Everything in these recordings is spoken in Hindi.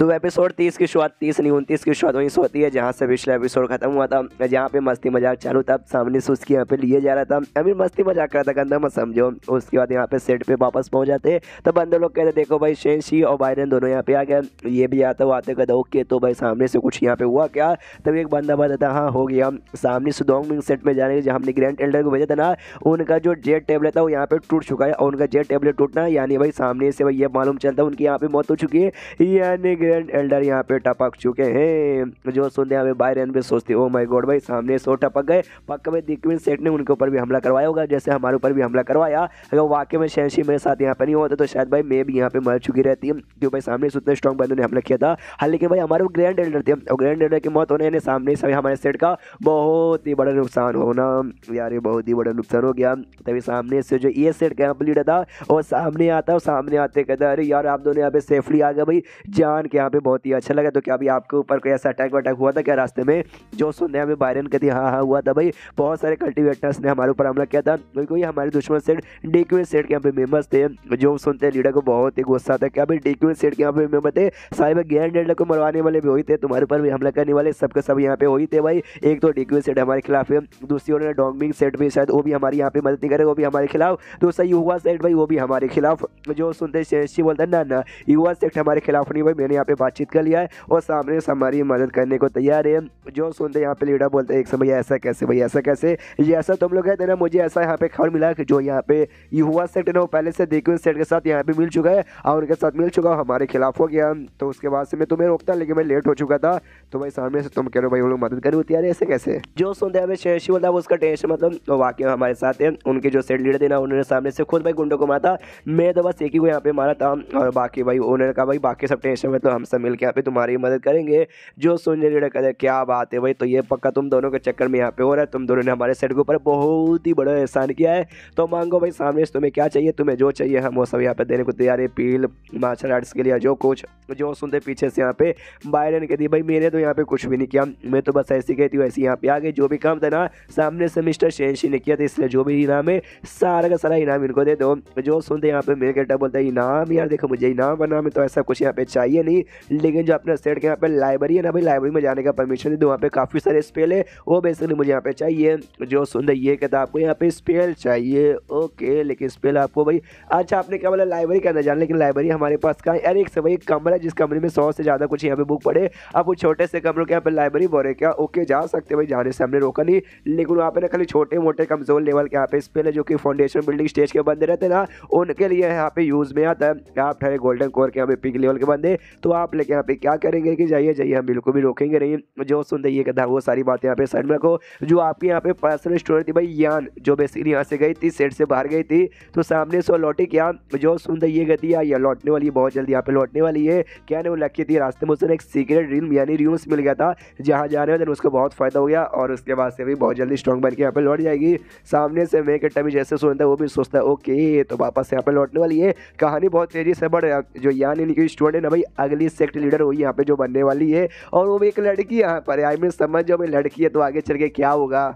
तो एपिसोड तीस की शुरुआत तीस नहीं उनतीस की शुरुआत वहीं से होती है जहाँ से पिछला एपिसोड खत्म हुआ था जहाँ पे मस्ती मजाक चालू था सामने से उसके यहाँ पे लिए जा रहा था अमीर मस्ती मजाक कर रहा था गंदा मत समझो उसके बाद यहाँ पे सेट पे वापस पहुँच जाते तब बंदे लोग कहते देखो भाई शेन शी और बायरन दोनों यहाँ पे आ गया ये भी आता वो आते कहते ओके तो भाई सामने से कुछ यहाँ पे हुआ क्या तब एक बंदा बता था हाँ हो गया सामने से दोंग सेट में जाने के जहाँ हमने ग्रैंड एल्डर को भेजा था ना उनका जो जेट टेबलेट था वो यहाँ पे टूट चुका है और उनका जेट टेबलेट टूटना यानी भाई सामने से भाई ये मालूम चलता है उनकी यहाँ पे मौत हो चुकी है यानी एंड एल्डर यहाँ पे टपक चुके हैं जो सुनते हैं बायरन भी सोचते ओ माई गोड भाई सामने सो टपक गए पक्का में दिग्विन सेठ ने उनके ऊपर भी हमला करवाया होगा जैसे हमारे ऊपर भी हमला करवाया अगर वाकई में शैंशी मेरे साथ यहाँ पर नहीं होता तो शायद भाई मैं भी यहाँ पे मर चुकी रहती क्योंकि भाई सामने से उतने स्ट्रॉन्ग बंदों ने हमला किया था हालांकि भाई हमारे ग्रैंड एल्डर थे और ग्रैंड एल्डर की मौत होने ने सामने समय हमारे सेट का बहुत ही बड़ा नुकसान होना यार बहुत ही बड़ा नुकसान हो गया तभी सामने से जो ये सेट का लीडर था वो सामने आता और सामने आते कहता अरे यार आप दोनों यहाँ पे सेफली आ गए भाई जान के यहाँ पे बहुत ही अच्छा लगा तो क्या अभी आपके ऊपर कोई ऐसा अटैक वटैक हुआ था क्या रास्ते में जो सुनने हमें बायरन थी हाँ हाँ हुआ था भाई बहुत सारे कल्टिवेटर्स ने हमारे ऊपर हमला किया था बिल्कुल हमारे दुश्मन सेट डी क्यू सेठ के यहाँ पे मेम्बर्स थे जो सुनते लीडर को बहुत ही गुस्सा था क्या भाई डी क्यू सेठ के यहाँ पे मेम्बर थे साहिब गैर डेडर को मरवाने वाले भी हुई थे तुम्हारे ऊपर भी हमला करने वाले सबके सब यहाँ पे हुई थे भाई एक तो डी क्यू सेठ हमारे खिलाफ है दूसरी ओर डोंगबिंग सेट भी शायद वो भी हमारे यहाँ पे मदद नहीं करे वो भी हमारे खिलाफ दूसरा युवा सेट भाई वो भी हमारे खिलाफ जो सुनते बोलते ना ना युवा सेट हमारे खिलाफ नहीं भाई मैंने यहाँ पे बातचीत कर लिया है और सामने से हमारी मदद करने को तैयार है जो सुनते हैं यहाँ पे लीडर बोलते हैं एक समय ऐसा कैसे भाई ऐसा कैसे ये ऐसा तुम लोग कहते ना मुझे ऐसा यहाँ पे खबर मिला कि जो यहाँ पे युवा सेट ना वो पहले से देखो सेट के साथ यहाँ पे मिल चुका है और उनके साथ मिल चुका हमारे खिलाफ हो गया तो उसके बाद से मैं तुम्हें रोकता लेकिन मैं लेट हो चुका था तो भाई सामने से तुम कह रहे हो भाई उन लोग मदद करो तैयार ऐसे कैसे जो सुनते हैं शेषी बोलता उसका टेंशन मतलब तो वाकई हमारे साथ है उनके जो सेट लीडर थे ना उन्होंने सामने से खुद भाई गुंडों को मारा मैं तो बस एक ही को यहाँ पे मारा था और बाकी भाई उन्होंने कहा भाई बाकी सब टेंशन मतलब तो हम सब मिलकर यहाँ पे तुम्हारी मदद करेंगे जो सुनने रहे कहते क्या बात है भाई तो ये पक्का तुम दोनों के चक्कर में यहाँ पे हो रहा है तुम दोनों ने हमारे सेट के ऊपर बहुत ही बड़ा एहसान किया है तो मांगो भाई सामने से तुम्हें क्या चाहिए तुम्हें जो चाहिए हम वो सब यहाँ पे देने को तैयार है पील मार्शल आर्ट्स के लिए जो कुछ जो सुनते पीछे से यहाँ पे बायरन कहती भाई मैंने तो यहाँ पे कुछ भी नहीं किया मैं तो बस ऐसी कहती हूँ ऐसी यहाँ पे आ गई जो भी काम था ना सामने से मिस्टर शेनशी ने किया था इसलिए जो भी इनाम है सारा का सारा इनाम इनको दे दो जो सुनते यहाँ पे मेरे कहता बोलता है इनाम यार देखो मुझे इनाम बना में तो ऐसा कुछ यहाँ पे चाहिए नहीं जाएगी लेकिन जो आपने सेट किया यहाँ पे लाइब्रेरी है ना भाई लाइब्रेरी में जाने का परमिशन दे दो वहाँ पे काफ़ी सारे स्पेल है वो बेसिकली मुझे यहाँ पे चाहिए जो सुंदर ये कहता है आपको यहाँ पे स्पेल चाहिए ओके लेकिन स्पेल आपको भाई अच्छा आपने क्या बोला लाइब्रेरी के अंदर जाना लेकिन लाइब्रेरी हमारे पास कहाँ अरे एक से भाई एक कमरा जिस कमरे में सौ से ज़्यादा कुछ यहाँ पे बुक पड़े आप वो छोटे से कमरों के यहाँ पर लाइब्रेरी बोरे क्या ओके जा सकते भाई जाने से हमने रोका नहीं लेकिन वहाँ पर ना खाली छोटे मोटे कमज़ोर लेवल के यहाँ पे स्पेल है जो कि फाउंडेशन बिल्डिंग स्टेज के बंदे रहते ना उनके लिए यहाँ पे यूज़ में आता है आप ठहरे गोल्डन कोर के यहाँ पे पिंक लेवल के बंदे तो तो आप लेकिन यहाँ पे क्या करेंगे कि जाइए जाइए हम बिल्कुल भी रोकेंगे नहीं जो सुन रही है वो सारी बातें यहाँ पे साइड में रखो जो आपके यहाँ पे पर्सनल स्टोरी थी भाई यान जो बेसिकली यहाँ से गई थी सेट से बाहर गई थी तो सामने से लौटी क्या जो सुन रही है गति या लौटने वाली बहुत जल्दी यहाँ पे लौटने वाली है क्या नहीं वो लकी थी रास्ते में उसने एक सीक्रेट ड्रीम यानी रीम्स मिल गया था जहाँ जाने वाले उसको बहुत फायदा हो गया और उसके बाद से भी बहुत जल्दी स्ट्रॉन्ग बन के यहाँ पे लौट जाएगी सामने से मैं कट्टा भी जैसे सुनता वो भी सोचता है ओके तो वापस यहाँ पे लौटने वाली है कहानी बहुत तेजी से बढ़ जो यान इनकी स्टूडेंट है ना भाई अगले वाली सेक्ट लीडर हुई यहाँ पे जो बनने वाली है और वो भी एक लड़की यहाँ पर आई मीन समझ जाओ लड़की है तो आगे चल के क्या होगा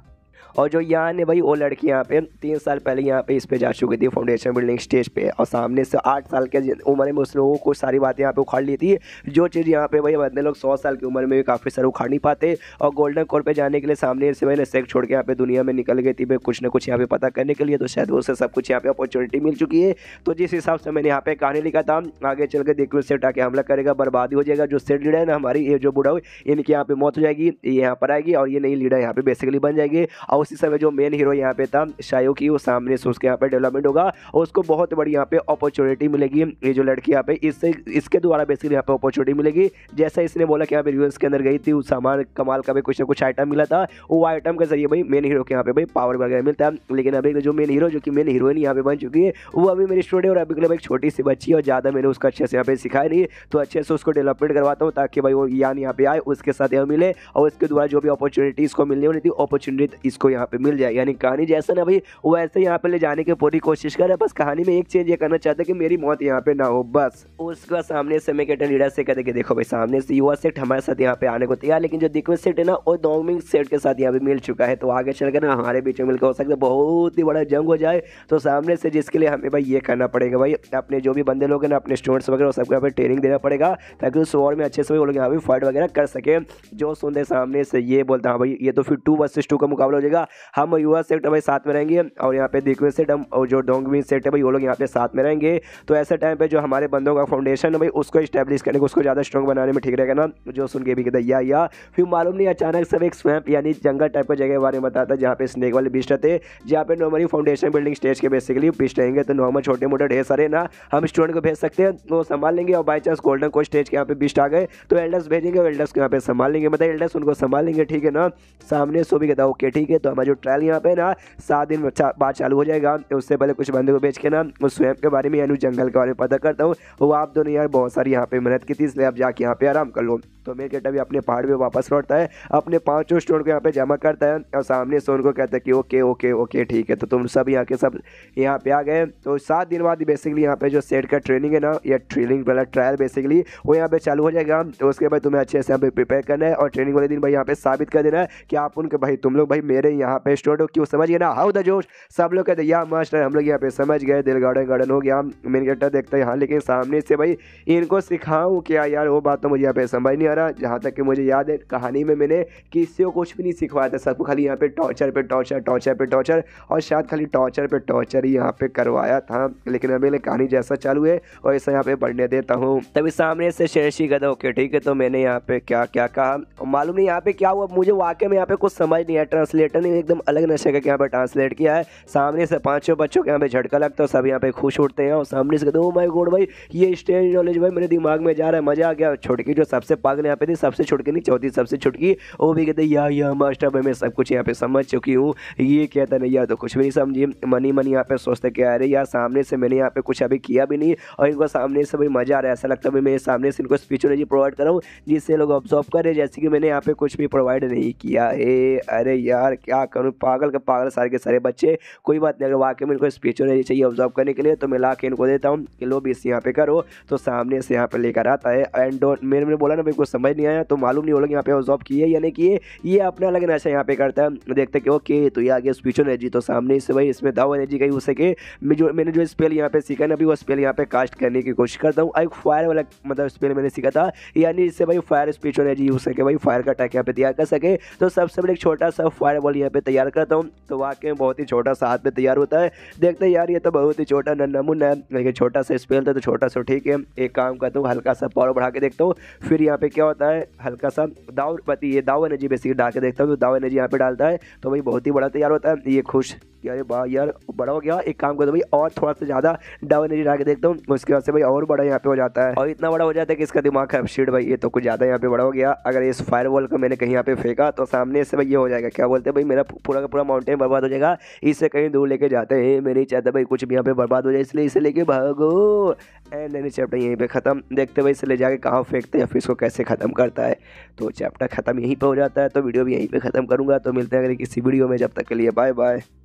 और जो यहाँ ने भाई वो लड़की यहाँ पे तीन साल पहले यहाँ पे इस पे जा चुकी थी फाउंडेशन बिल्डिंग स्टेज पे और सामने से आठ साल के उम्र में उस लोगों को सारी बातें यहाँ पे उखाड़ ली थी जो चीज़ यहाँ पे भाई बंदे लोग सौ साल की उम्र में भी काफ़ी सारे उखाड़ नहीं पाते और गोल्डन कोर पर जाने के लिए सामने से मैंने सेक छोड़ के यहाँ पे दुनिया में निकल गई थी भाई कुछ ना कुछ यहाँ पे पता करने के लिए तो शायद उसे सब कुछ यहाँ पे अपॉर्चुनिटी मिल चुकी है तो जिस हिसाब से मैंने यहाँ पे कहानी लिखा था आगे चल के देखो सेट आके हमला करेगा बर्बादी हो जाएगा जो सेठ लीडर है ना हमारी ये जो बुढ़ा हुई इनकी यहाँ पे मौत हो जाएगी ये यहाँ पर आएगी और ये नई लीडर यहाँ पे बेसिकली बन जाएगी और उसी समय जो मेन हीरो यहाँ पे था शायो की वो सामने से उसके यहाँ पे डेवलपमेंट होगा और उसको बहुत बड़ी यहाँ पे अपॉर्चुनिटी मिलेगी ये जो लड़की यहाँ पे इससे इसके द्वारा बेसिकली यहाँ पे अपॉर्चुनिटी मिलेगी जैसा इसने बोला कि यहाँ पे रिव्यूज के अंदर गई थी उस सामान कमाल का भी कुछ ना कुछ आइटम मिला था वो आइटम के जरिए भाई मेन हीरो के यहाँ पे भाई पावर वगैरह मिलता है लेकिन अभी जो मेन हीरो जो कि मेन हीरोइन यहाँ पे बन चुकी है वो अभी मेरी स्टूडेंट और अभी के एक छोटी सी बच्ची है और ज़्यादा मैंने उसको अच्छे से यहाँ पे सिखाया नहीं तो अच्छे से उसको डेवलपमेंट करवाता हूँ ताकि भाई वो यान यहाँ पे आए उसके साथ यहाँ मिले और उसके द्वारा जो भी अपॉर्चुनिटी इसको मिलने वाली थी अपॉर्चुनिटी इसको यहाँ पे मिल जाए यानी कहानी जैसा ना भाई वैसे यहाँ पे ले जाने की पूरी कोशिश कर करें बस कहानी में एक चेंज ये करना चाहते कि मेरी मौत यहाँ पे ना हो बस उसके सामने से मैं कैटन लीडर से कहते कि देखो भाई सामने से युवा सेठ हमारे साथ यहाँ पे आने को तैयार लेकिन जो दिक्वे सेठ है ना वो डोमिंग सेठ के साथ यहाँ पे मिल चुका है तो आगे चल कर ना हमारे बीच में मिलकर हो सकता है बहुत ही बड़ा जंग हो जाए तो सामने से जिसके लिए हमें भाई ये करना पड़ेगा भाई अपने जो भी बंदे लोग हैं ना अपने स्टूडेंट्स वगैरह सबको यहाँ पे ट्रेनिंग देना पड़ेगा ताकि उस वॉर में अच्छे से वो लोग यहाँ पे फाइट वगैरह कर सके जो सुनते सामने से ये बोलता हाँ भाई ये तो फिर टू वर्सेस टू का मुकाबला हो जाएगा रहेगा हम युवा सेक्टर भाई साथ में रहेंगे और यहाँ पे दिग्विज सेट और जो डोंगविन सेट है भाई वो लोग यहाँ पे साथ में रहेंगे तो ऐसे टाइम पे जो हमारे बंदों का फाउंडेशन है भाई उसको स्टैब्लिश करने को उसको ज़्यादा स्ट्रॉन्ग बनाने में ठीक रहेगा ना जो सुन के भी कहता या या फिर मालूम नहीं अचानक सब एक स्वैम्प यानी जंगल टाइप का जगह के बारे में बताता है जहाँ पे स्नेक वाले बीच रहते जहाँ पे नॉर्मली फाउंडेशन बिल्डिंग स्टेज के बेसिकली बीच रहेंगे तो नॉर्मल छोटे मोटे ढेर सारे ना हम स्टूडेंट को भेज सकते हैं वो संभाल लेंगे और बाई चांस गोल्डन को स्टेज के यहाँ पे बिस्ट आ गए तो एल्डर्स भेजेंगे और एल्डर्स को यहाँ पे संभाल लेंगे मतलब एल्डर्स उनको संभाल लेंगे ठीक है ना सामने सो भी कहता ओके ठीक है तो हमारा जो ट्रायल यहाँ पे ना सात दिन बाद चालू हो जाएगा उससे पहले कुछ बंदे को बेच के ना उस स्वयं के बारे में यानी जंगल के बारे में पता करता हूँ वो आप दोनों यार बहुत सारी यहाँ पे मेहनत की थी इसलिए आप जाके यहाँ पे आराम कर लो तो मेर गेटा भी अपने पहाड़ में वापस लौटता है अपने पाँचों स्टोन को यहाँ पे जमा करता है और सामने से उनको कहता है कि ओके ओके ओके ठीक है तो तुम सब यहाँ के सब यहाँ पे आ गए तो सात दिन बाद बेसिकली यहाँ पे जो सेट का ट्रेनिंग है ना या ट्रेनिंग वाला ट्रायल बेसिकली वो यहाँ पे चालू हो जाएगा तो उसके बाद तुम्हें अच्छे से यहाँ पे प्रिपेयर करना है और ट्रेनिंग वाले दिन भाई यहाँ पे साबित कर देना है कि आप उनके भाई तुम लोग भाई मेरे यहाँ पे स्टूडेंट हो क्यों समझ गए ना हाउ द जोश सब लोग कहते या मास्टर हम लोग यहाँ पे समझ गए दिल गार्डन गार्डन हो गया मेन गेटा देखता है यहाँ लेकिन सामने से भाई इनको सिखाऊँ क्या यार वो बात तो मुझे यहाँ पे समझ नहीं आ वगैरह जहाँ तक कि मुझे याद है कहानी में मैंने कि इससे वो कुछ भी नहीं सिखवाया था सबको खाली यहाँ पे टॉर्चर पे टॉर्चर टॉर्चर पे टॉर्चर और शायद खाली टॉर्चर पे टॉर्चर ही यहाँ पे करवाया था लेकिन अभी ले कहानी जैसा चालू है और ऐसा यहाँ पे पढ़ने देता हूँ तभी सामने से शेरशी कहता ओके ठीक है तो मैंने यहाँ पे क्या क्या कहा मालूम नहीं यहाँ पे क्या हुआ मुझे वाकई में यहाँ पे कुछ समझ नहीं है ट्रांसलेटर ने एकदम अलग नशे का यहाँ पे ट्रांसलेट किया है सामने से पाँचों बच्चों के यहाँ पे झटका लगता है सब यहाँ पे खुश उठते हैं और सामने से कहते हो माई गोड भाई ये स्टेज नॉलेज भाई मेरे दिमाग में जा रहा है मजा आ गया छोटकी जो सबसे पागल कितने यहाँ पे थे सबसे नहीं चौथी सबसे छुटकी वो भी कहते या या मास्टर भाई मैं सब कुछ यहाँ पे समझ चुकी हूँ ये कहता नहीं या तो कुछ भी नहीं समझी मनी मनी यहाँ पे सोचते क्या अरे यार सामने से मैंने यहाँ पे कुछ अभी किया भी नहीं और इनको सामने से भी मज़ा आ रहा है ऐसा लगता है मैं सामने से इनको स्पिचुलॉजी प्रोवाइड कराऊँ जिससे लोग ऑब्जॉर्व करें जैसे कि मैंने यहाँ पे कुछ भी प्रोवाइड नहीं किया हे अरे यार क्या करूँ पागल का पागल सारे के सारे बच्चे कोई बात नहीं अगर वाकई में इनको स्पिचुलॉजी चाहिए ऑब्जॉर्व करने के लिए तो मैं ला के इनको देता हूँ कि लो भी इस यहाँ पे करो तो सामने से यहाँ पे लेकर आता है एंड मेरे मैंने बोला ना भाई समझ नहीं आया तो मालूम नहीं होगा यहाँ पे हाउस ऑफ की है यानी कि ये ये अपना अलग नशा यहाँ पे करता है देखते कि ओके तो ये आ गया स्पिचुअल एनर्जी तो सामने इससे भाई इसमें दाव एनर्जी गई उसे के जो मैंने जो स्पेल यहाँ पे सीखा ना अभी वो स्पेल यहाँ पे कास्ट करने की कोशिश करता हूँ एक फायर वाला मतलब स्पेल मैंने सीखा था यानी इससे भाई फायर स्पिचुअल एनर्जी हो सके भाई फायर का अटैक यहाँ पे तैयार कर सके तो सबसे पहले एक छोटा सा फायर वॉल यहाँ पे तैयार करता हूँ तो वाकई में बहुत ही छोटा सा हाथ पे तैयार होता है देखते यार ये तो बहुत ही छोटा नमून है लेकिन छोटा सा स्पेल था तो छोटा सा ठीक है एक काम करता हूँ हल्का सा पावर बढ़ा के देखता हूँ फिर यहाँ पे क्या क्या होता है हल्का सा दाव पति ये दाव एनर्जी बेसिकली डाल के देखता हूँ तो दाव एनर्जी यहाँ पे डालता है तो भाई बहुत ही बड़ा तैयार होता है ये खुश कि अरे वाह यार बड़ा हो गया एक काम करो भाई और थोड़ा सा ज़्यादा डबल एरिया ला के देखता हूँ उसके बाद से भाई और बड़ा यहाँ पे हो जाता है और इतना बड़ा हो जाता है कि इसका दिमाग खराब शीट भाई ये तो कुछ ज़्यादा यहाँ पे बड़ा हो गया अगर इस फायर वॉल को मैंने कहीं यहाँ पे फेंका तो सामने से भाई ये हो जाएगा क्या बोलते हैं भाई मेरा पूरा का पूरा माउंटेन बर्बाद हो जाएगा इससे कहीं दूर लेके जाते हैं मैं नहीं चाहता भाई कुछ भी यहाँ पे बर्बाद हो जाए इसलिए इसे लेके भागो एंड एनी चैप्टर यहीं पर ख़त्म देखते भाई इसे ले जाके कहाँ फेंकते हैं फिर इसको कैसे ख़त्म करता है तो चैप्टर ख़त्म यहीं पर हो जाता है तो वीडियो भी यहीं पर ख़त्म करूँगा तो मिलते हैं अगले किसी वीडियो में जब तक के लिए बाय बाय